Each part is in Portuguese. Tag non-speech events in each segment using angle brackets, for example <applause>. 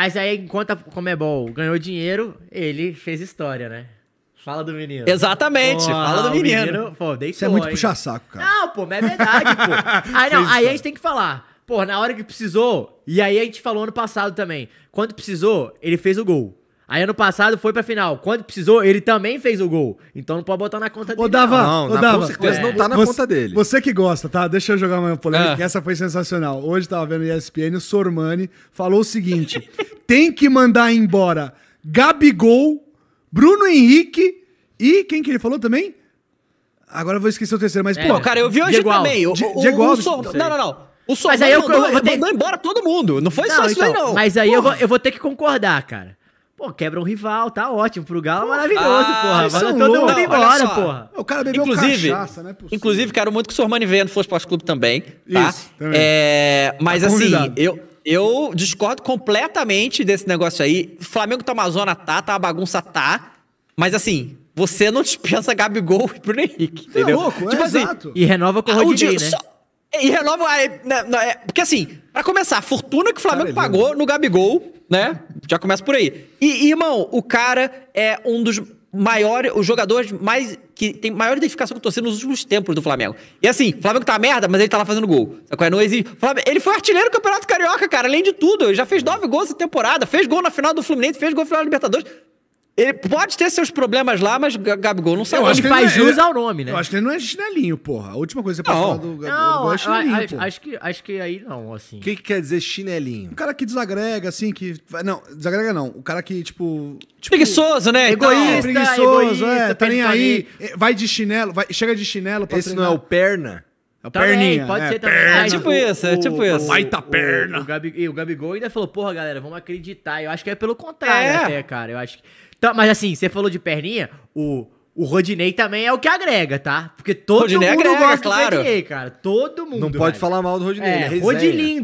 Mas aí, enquanto a Comebol é ganhou dinheiro, ele fez história, né? Fala do menino. Exatamente, fala do menino. menino pô, deitou, Isso é muito puxa-saco, cara. Não, pô, mas é verdade, pô. <laughs> Aí, não, aí a gente tem que falar. Pô, na hora que precisou, e aí a gente falou ano passado também. Quando precisou, ele fez o gol. Aí ano passado foi pra final. Quando precisou, ele também fez o gol. Então não pode botar na conta dele. Ô, Dava, não, não, ô, Dava, com certeza é. não tá na você, conta dele. Você que gosta, tá? Deixa eu jogar uma polêmica, ah. essa foi sensacional. Hoje tava vendo o ESPN, o Sormani falou o seguinte: <laughs> tem que mandar embora Gabigol, Bruno Henrique e quem que ele falou também? Agora eu vou esquecer o terceiro, mas é. pô. Cara, eu vi hoje Diego também. O, o, Diego Alves. O, não, não, não. O Sormani mas aí eu, mandou, ter mandou embora todo mundo. Não foi não, só isso aí, então, não. Mas aí eu vou, eu vou ter que concordar, cara. Pô, quebra um rival, tá ótimo. Pro Galo é porra, maravilhoso, ah, porra. Vai é todo louco. mundo embora, porra. O cara bebeu inclusive, cachaça, né? Inclusive, quero muito que o Sormani vendo fosse pós Clube também, tá? Isso, também. É, mas tá assim, eu, eu discordo completamente desse negócio aí. Flamengo tá uma zona, tá, tá uma bagunça, tá. Mas assim, você não <laughs> dispensa Gabigol e Bruno Henrique, é entendeu? é louco, tipo é assim, exato. E renova com o ah, Rodinei, né? Só, e renova... Né, né, é, porque assim, pra começar, a fortuna que o Flamengo Caralho. pagou no Gabigol, né? Já começa por aí. E, irmão, o cara é um dos maiores, os jogadores mais que tem maior identificação com torcida nos últimos tempos do Flamengo. E assim, o Flamengo tá merda, mas ele tá lá fazendo gol. É Não existe. Flamengo, ele foi artilheiro do Campeonato Carioca, cara, além de tudo. Ele já fez nove gols essa temporada, fez gol na final do Fluminense, fez gol na final da Libertadores. Ele pode ter seus problemas lá, mas Gabigol não saiu. Ele faz é- jus ao nome, né? Eu acho que ele não é chinelinho, porra. A última coisa que você pode falar do Gabigol é chinelinho. A, acho, que, acho que aí não, assim. O que, que, quer dizer chinelinho? O cara que desagrega, assim, que. Não, desagrega não. O cara que, tipo. tipo preguiçoso, né? Egoísta, preguiçoso, é, egoísta, é. Tá nem aí. Vai de chinelo, vai, chega de chinelo pra Esse treinar. não é o perna? A é também, tá perninha. Pode é, ser também. Perna. É tipo isso, é tipo o, isso. Baita perna. O, o, Gabi, o Gabigol ainda falou, porra, galera, vamos acreditar. Eu acho que é pelo contrário é. até, cara. Eu acho que... Tá, mas assim, você falou de perninha, o, o Rodinei também é o que agrega, tá? Porque todo Rodinei mundo agrega, gosta claro. do Rodinei, cara. Todo mundo. Não pode velho. falar mal do Rodinei. É, ele é, é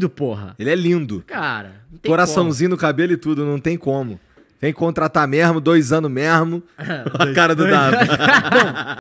porra. Ele é lindo. Cara, Coraçãozinho como. no cabelo e tudo, não tem como. Tem que contratar mesmo, dois anos mesmo. <laughs> a cara do Davi. <laughs>